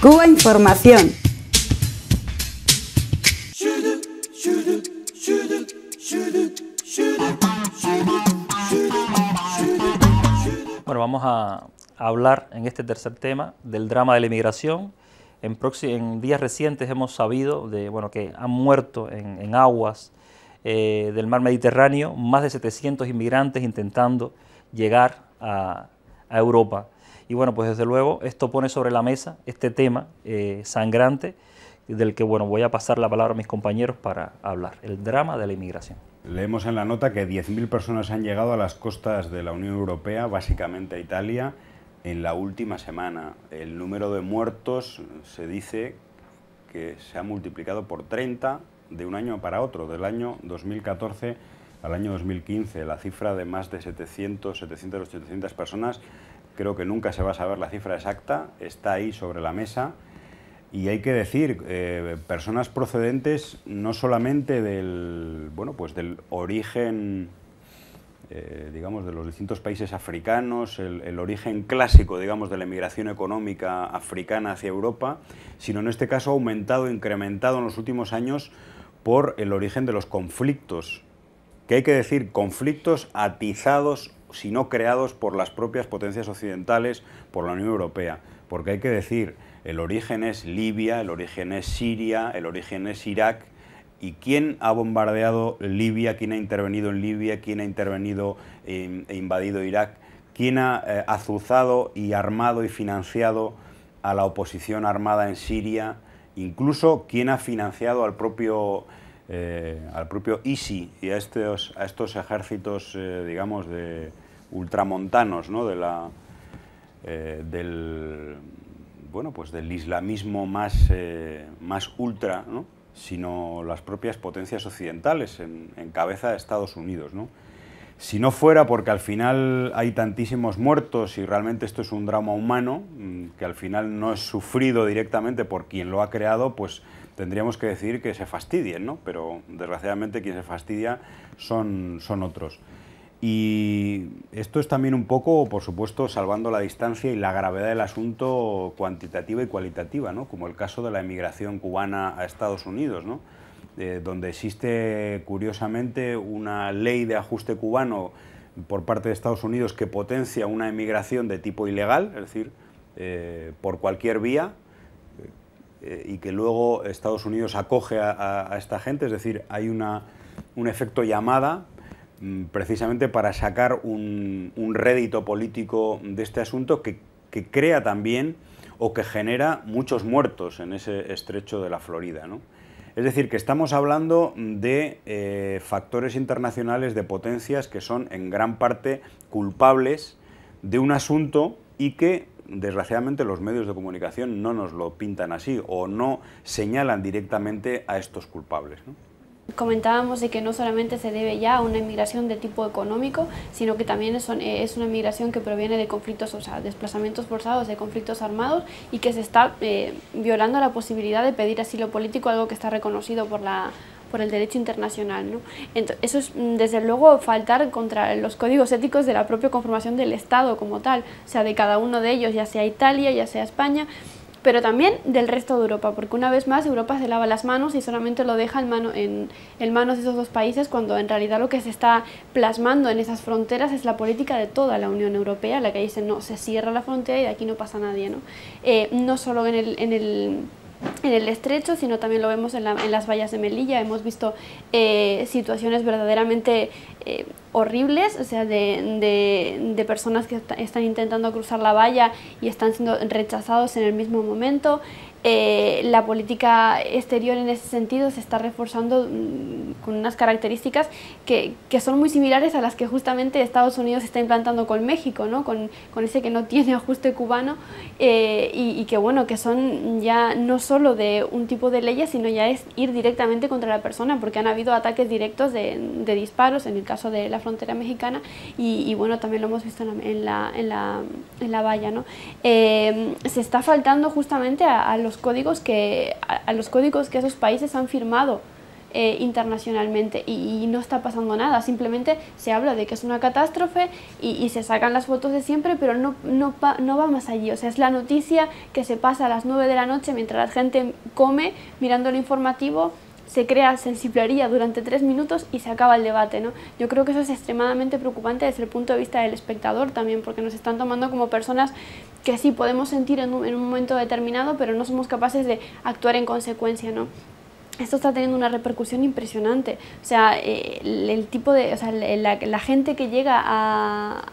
Cuba Información. Bueno, vamos a hablar en este tercer tema del drama de la inmigración. En, en días recientes hemos sabido de, bueno, que han muerto en, aguas eh, del mar Mediterráneo más de 700 inmigrantes intentando llegar a Europa. Y bueno, pues desde luego esto pone sobre la mesa este tema eh, sangrante del que bueno, voy a pasar la palabra a mis compañeros para hablar, el drama de la inmigración. Leemos en la nota que 10.000 personas han llegado a las costas de la Unión Europea, básicamente a Italia, en la última semana. El número de muertos se dice que se ha multiplicado por 30 de un año para otro, del año 2014 al año 2015, la cifra de más de 700, 700, 800 personas creo que nunca se va a saber la cifra exacta, está ahí sobre la mesa. Y hay que decir, eh, personas procedentes no solamente del, bueno, pues del origen, eh, digamos, de los distintos países africanos, el, origen clásico, digamos, de la emigración económica africana hacia Europa, sino en este caso aumentado, incrementado en los últimos años por el origen de los conflictos, que hay que decir, conflictos atizados sino creados por las propias potencias occidentales, por la Unión Europea. Porque hay que decir, el origen es Libia, el origen es Siria, el origen es Irak. ¿Y quién ha bombardeado Libia? ¿Quién ha intervenido en Libia? ¿Quién ha intervenido em, e invadido Irak? ¿Quién ha eh, azuzado y armado y financiado a la oposición armada en Siria? Incluso quién ha financiado al propio eh, al propio ISI y a estos, ejércitos, eh, digamos, de ultramontanos, de la, eh, del, bueno, pues del islamismo más, más ultra, sino las propias potencias occidentales, en, cabeza de Estados Unidos. Si no fuera porque al final hay tantísimos muertos y realmente esto es un drama humano, mm, que al final no es sufrido directamente por quien lo ha creado, pues tendríamos que decir que se fastidien, ¿no? Pero desgraciadamente quien se fastidia son, son otros. Y esto es también un poco, por supuesto, salvando la distancia y la gravedad del asunto cuantitativa y cualitativa, como el caso de la emigración cubana a Estados Unidos, eh, donde existe curiosamente una ley de ajuste cubano por parte de Estados Unidos que potencia una emigración de tipo ilegal, es decir, eh, por cualquier vía, eh, y que luego Estados Unidos acoge a, esta gente, es decir, hay una, un efecto llamada mm, precisamente para sacar un, un, rédito político de este asunto que, crea también o que genera muchos muertos en ese estrecho de la Florida. Es decir, que estamos hablando de eh, factores internacionales, de potencias que son en gran parte culpables de un asunto y que desgraciadamente los medios de comunicación no nos lo pintan así o no señalan directamente a estos culpables. Comentábamos de que no solamente se debe ya a una inmigración de tipo económico, sino que también es, una inmigración que proviene de conflictos, o sea, desplazamientos forzados, de conflictos armados y que se está eh, violando la posibilidad de pedir asilo político, algo que está reconocido por la por el derecho internacional. ¿no? Entonces, eso es, mm, desde luego, faltar contra los códigos éticos de la propia conformación del Estado como tal, o sea, de cada uno de ellos, ya sea Italia, ya sea España pero también del resto de Europa, porque una vez más Europa se lava las manos y solamente lo deja en, mano, en, manos de esos dos países cuando en realidad lo que se está plasmando en esas fronteras es la política de toda la Unión Europea, la que dice no, se cierra la frontera y de aquí no pasa nadie, ¿no? Eh, no solo en el en el estrecho, sino también lo vemos en, las vallas de Melilla. Hemos visto eh, situaciones verdaderamente... Eh, horribles, o sea, de, de, personas que están intentando cruzar la valla y están siendo rechazados en el mismo momento. Eh, la política exterior en ese sentido se está reforzando mm, con unas características que, que, son muy similares a las que justamente Estados Unidos está implantando con México, ¿no? con, con ese que no tiene ajuste cubano eh, y, que bueno, que son ya no solo de un tipo de leyes, sino ya es ir directamente contra la persona, porque han habido ataques directos de, de disparos en el caso de la frontera mexicana y, bueno, también lo hemos visto en la, en la, en la, valla. ¿no? Eh, se está faltando justamente a, los códigos que, a, los códigos que esos países han firmado. Eh, internacionalmente y, no está pasando nada, simplemente se habla de que es una catástrofe y, se sacan las fotos de siempre, pero no, no, no, va más allí, o sea, es la noticia que se pasa a las 9 de la noche mientras la gente come mirando el informativo se crea sensiblería durante tres minutos y se acaba el debate. ¿no? Yo creo que eso es extremadamente preocupante desde el punto de vista del espectador también, porque nos están tomando como personas que sí podemos sentir en un, momento determinado, pero no somos capaces de actuar en consecuencia. ¿no? esto está teniendo una repercusión impresionante. O sea, eh, el, tipo de. la gente que llega a,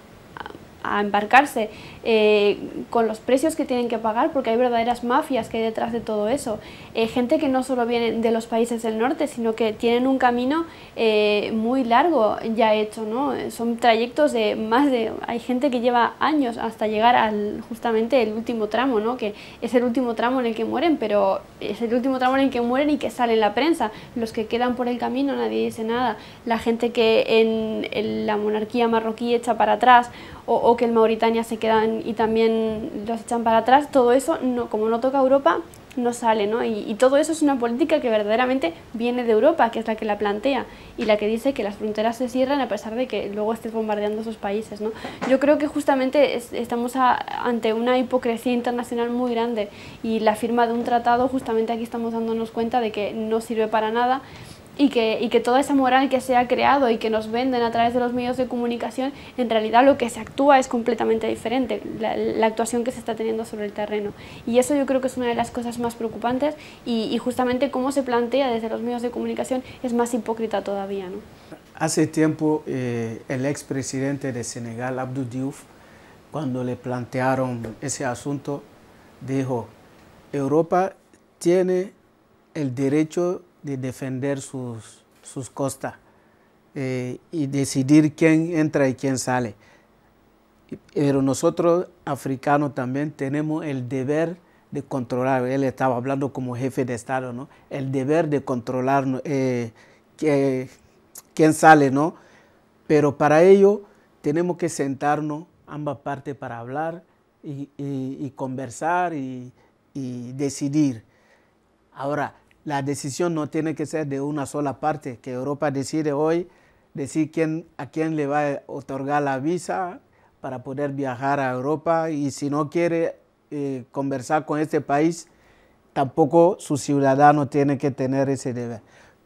a embarcarse, eh, con los precios que tienen que pagar, porque hay verdaderas mafias que hay detrás de todo eso. Eh, gente que no solo viene de los países del norte, sino que tienen un camino eh, muy largo ya hecho, ¿no? Son trayectos de más de... Hay gente que lleva años hasta llegar al justamente el último tramo, ¿no? Que es el último tramo en el que mueren, pero es el último tramo en el que mueren y que sale en la prensa. Los que quedan por el camino nadie dice nada. La gente que en, en la monarquía marroquí echa para atrás o, que el Mauritania se quedan y también los echan para atrás, todo eso, no, como no toca Europa, no sale, ¿no? Y, todo eso es una política que verdaderamente viene de Europa, que es la que la plantea y la que dice que las fronteras se cierran a pesar de que luego estés bombardeando esos países, ¿no? Yo creo que justamente estamos ante una hipocresía internacional muy grande y la firma de un tratado, justamente aquí estamos dándonos cuenta de que no sirve para nada y que, y que toda esa moral que se ha creado y que nos venden a través de los medios de comunicación, en realidad lo que se actúa es completamente diferente, la, actuación que se está teniendo sobre el terreno. Y eso yo creo que es una de las cosas más preocupantes y, justamente cómo se plantea desde los medios de comunicación es más hipócrita todavía. ¿no? Hace tiempo eh, el expresidente de Senegal, Abdou Diouf, cuando le plantearon ese asunto, dijo, Europa tiene el derecho de defender sus, sus costas eh, y decidir quién entra y quién sale. Pero nosotros, africanos, también tenemos el deber de controlar, él estaba hablando como jefe de Estado, ¿no? El deber de controlar eh, quién sale, ¿no? Pero para ello tenemos que sentarnos ambas partes para hablar y, conversar y, y decidir. Ahora, la decisión no tiene que ser de una sola parte, que Europa decide hoy decir a quién le va a otorgar la visa para poder viajar a Europa y si no quiere eh, conversar con este país, tampoco su ciudadano tiene que tener ese deber.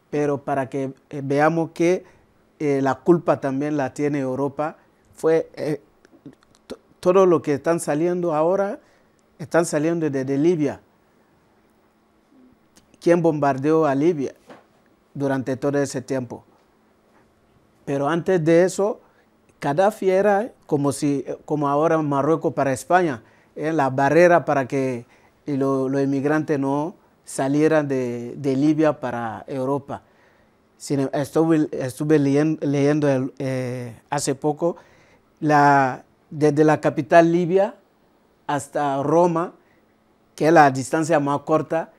Pero para que eh, veamos que eh, la culpa también la tiene Europa, fue todo lo que están saliendo ahora, están saliendo desde Libia ¿Quién bombardeó a Libia durante todo ese tiempo. Pero antes de eso, Gaddafi era como, si, como ahora Marruecos para España, la barrera para que los inmigrantes no salieran de, Libia para Europa. Em, estuve, leyendo, eh, hace poco, desde la capital Libia hasta Roma, que es la distancia más corta,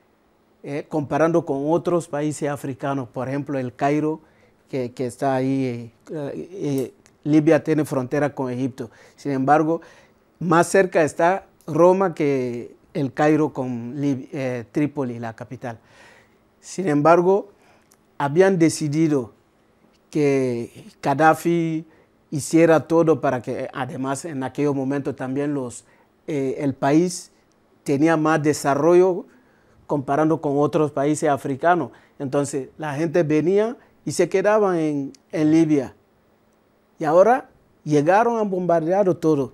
eh, comparando con otros países africanos, por ejemplo, el Cairo, que, está ahí, eh, eh, Libia tiene frontera con Egipto. Sin embargo, más cerca está Roma que el Cairo con Trípoli, la capital. Sin embargo, habían decidido que Gaddafi hiciera todo para que, además, en aquel momento también los, el país tenía más desarrollo comparando con otros países africanos. Entonces la gente venía y se quedaba en, Libia. Y ahora llegaron a bombardear todo.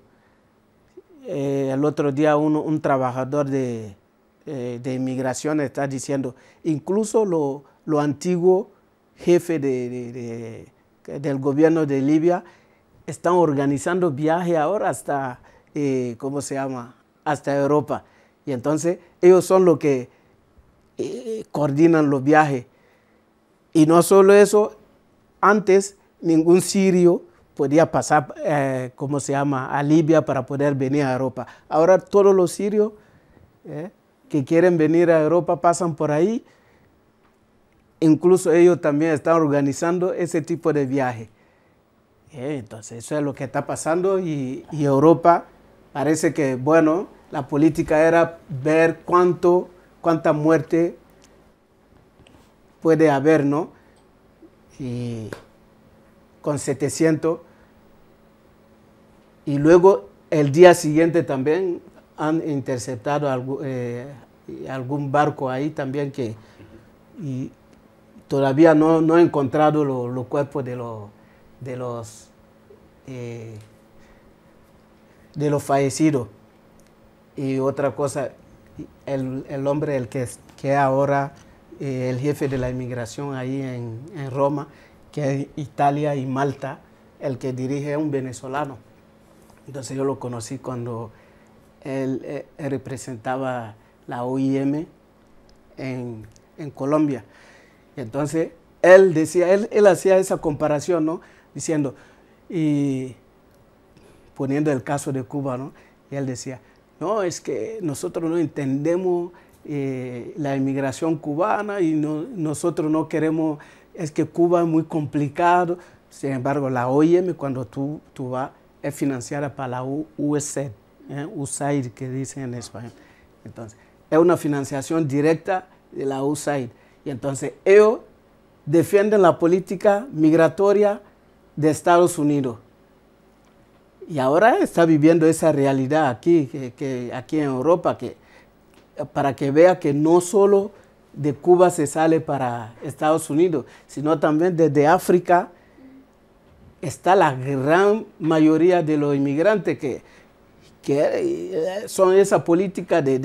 Eh, el otro día uno, un trabajador eh, de, inmigración está diciendo, incluso lo, lo antiguo jefe del gobierno de Libia están organizando viajes ahora hasta, eh, ¿cómo se llama? Hasta Europa. Y entonces ellos son los que eh, coordinan los viajes. Y no solo eso, antes ningún sirio podía pasar, eh, ¿cómo se llama?, a Libia para poder venir a Europa. Ahora todos los sirios eh, que quieren venir a Europa pasan por ahí. Incluso ellos también están organizando ese tipo de viaje. Eh, entonces eso es lo que está pasando y, y Europa parece que, bueno, la política era ver cuánto cuánta muerte puede haber, ¿no? Y con 700. Y luego el día siguiente también han interceptado eh, algún barco ahí también que todavía no, no encontrado los cuerpos de, de los eh, de los fallecidos. Y otra cosa, el, hombre el que es que ahora eh, el jefe de la inmigración ahí en, Roma, que es Italia y Malta, el que dirige es un venezolano. Entonces yo lo conocí cuando él, eh, representaba la OIM en, Colombia. Entonces él decía, él, él hacía esa comparación, ¿no? Diciendo, y poniendo el caso de Cuba, ¿no? Y él decía, no, es que nosotros no entendemos eh, la inmigración cubana y nosotros no queremos, es que Cuba es muy complicado. Sin embargo, la OIM cuando tú, tú vas es financiada para la USAID, ¿eh? USAID que dicen en español. Entonces, es una financiación directa de la USAID. Y entonces ellos defienden la política migratoria de Estados Unidos y ahora está viviendo esa realidad aquí, que, aquí en Europa, que, para que vea que no solo de Cuba se sale para Estados Unidos, sino también desde África está la gran mayoría de los inmigrantes que, eh, son esa política de,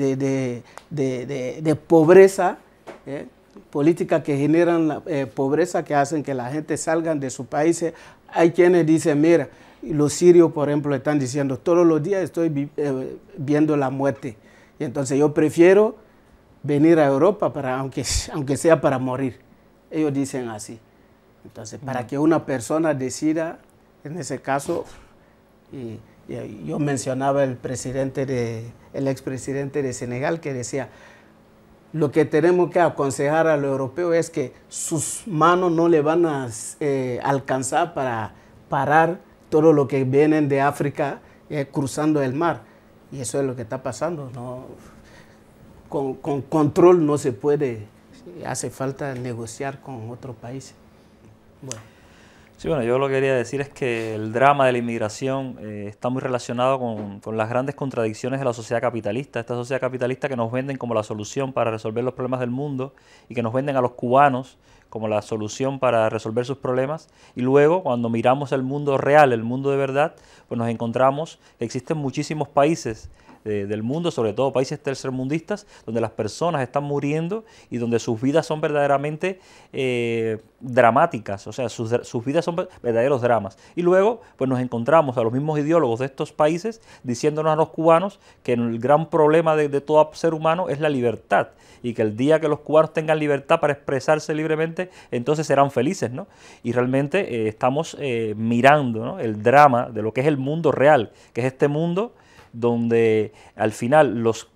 pobreza, ¿eh? política que generan la, eh, pobreza, que hacen que la gente salga de su país. Hay quienes dicen, mira, los sirios, por ejemplo, están diciendo, todos los días estoy eh, viendo la muerte. Y entonces yo prefiero venir a Europa, para, aunque, aunque sea para morir. Ellos dicen así. Entonces, para mm. que una persona decida, en ese caso, y, yo mencionaba el presidente de, el expresidente de Senegal que decía, lo que tenemos que aconsejar a los europeos es que sus manos no le van a eh, alcanzar para parar todo lo que vienen de África eh, cruzando el mar. Y eso es lo que está pasando. ¿no? Con, con, control no se puede, hace falta negociar con otros países. Bueno. Sí, bueno, yo lo que quería decir es que el drama de la inmigración eh, está muy relacionado con, con, las grandes contradicciones de la sociedad capitalista, esta sociedad capitalista que nos venden como la solución para resolver los problemas del mundo y que nos venden a los cubanos como la solución para resolver sus problemas. Y luego, cuando miramos el mundo real, el mundo de verdad, pues nos encontramos que existen muchísimos países del mundo, sobre todo países tercermundistas, donde las personas están muriendo y donde sus vidas son verdaderamente eh, dramáticas, o sea, sus, vidas son verdaderos dramas. Y luego, pues nos encontramos a los mismos ideólogos de estos países diciéndonos a los cubanos que el gran problema de, todo ser humano es la libertad y que el día que los cubanos tengan libertad para expresarse libremente, entonces serán felices, ¿no? Y realmente eh, estamos eh, mirando ¿no? el drama de lo que es el mundo real, que es este mundo donde al final los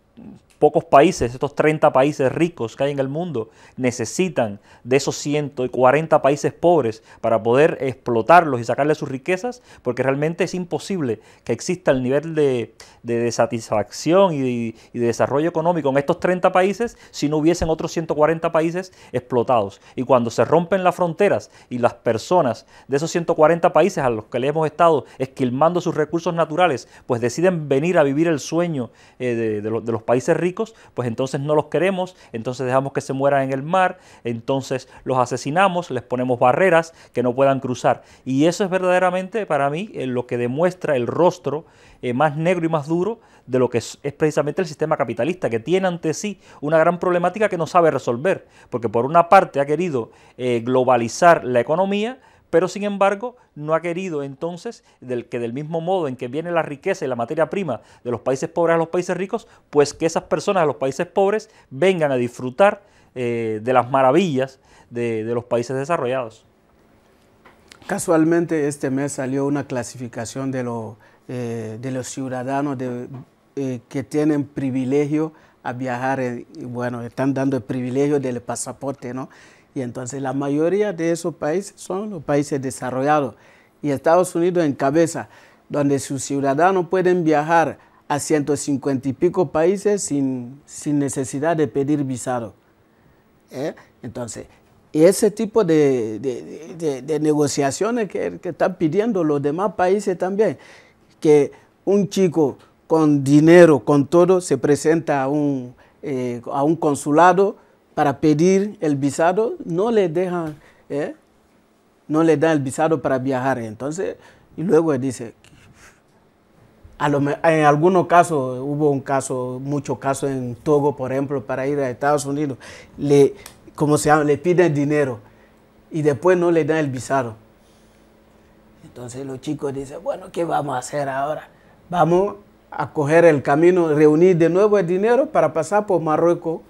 pocos países, estos 30 países ricos que hay en el mundo, necesitan de esos 140 países pobres para poder explotarlos y sacarle sus riquezas, porque realmente es imposible que exista el nivel de, de, satisfacción y de, desarrollo económico en estos 30 países si no hubiesen otros 140 países explotados. Y cuando se rompen las fronteras y las personas de esos 140 países a los que le hemos estado esquilmando sus recursos naturales, pues deciden venir a vivir el sueño eh, de los países ricos, pues entonces no los queremos, entonces dejamos que se mueran en el mar, entonces los asesinamos, les ponemos barreras que no puedan cruzar. Y eso es verdaderamente para mí eh, lo que demuestra el rostro eh, más negro y más duro de lo que es, precisamente el sistema capitalista, que tiene ante sí una gran problemática que no sabe resolver, porque por una parte ha querido eh, globalizar la economía, pero sin embargo no ha querido entonces que del mismo modo en que viene la riqueza y la materia prima de los países pobres a los países ricos, pues que esas personas de los países pobres vengan a disfrutar eh, de las maravillas de, los países desarrollados. Casualmente este mes salió una clasificación de, eh, de los ciudadanos eh, que tienen privilegio a viajar, bueno, están dando el privilegio del pasaporte, ¿no? Y entonces la mayoría de esos países son los países desarrollados. Y Estados Unidos en cabeza, donde sus ciudadanos pueden viajar a 150 y pico países sin, necesidad de pedir visado. ¿eh? Entonces, ese tipo de, negociaciones que, están pidiendo los demás países también, que un chico con dinero, con todo, se presenta a un eh, consulado para pedir el visado, no le dejan, ¿eh? no le dan el visado para viajar. Entonces, y luego dice, en algunos casos, hubo un caso, mucho caso en Togo, por ejemplo, para ir a Estados Unidos, le, como se le piden dinero y después no le dan el visado. Entonces los chicos dicen, bueno, ¿qué vamos a hacer ahora? Vamos a coger el camino, reunir de nuevo el dinero para pasar por Marruecos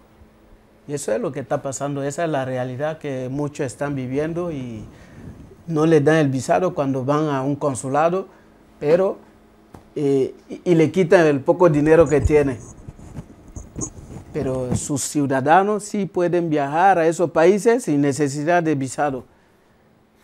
y eso es lo que está pasando, esa es la realidad que muchos están viviendo y no les dan el visado cuando van a un consulado, pero eh, y, le quitan el poco dinero que tiene. Pero sus ciudadanos sí pueden viajar a esos países sin necesidad de visado.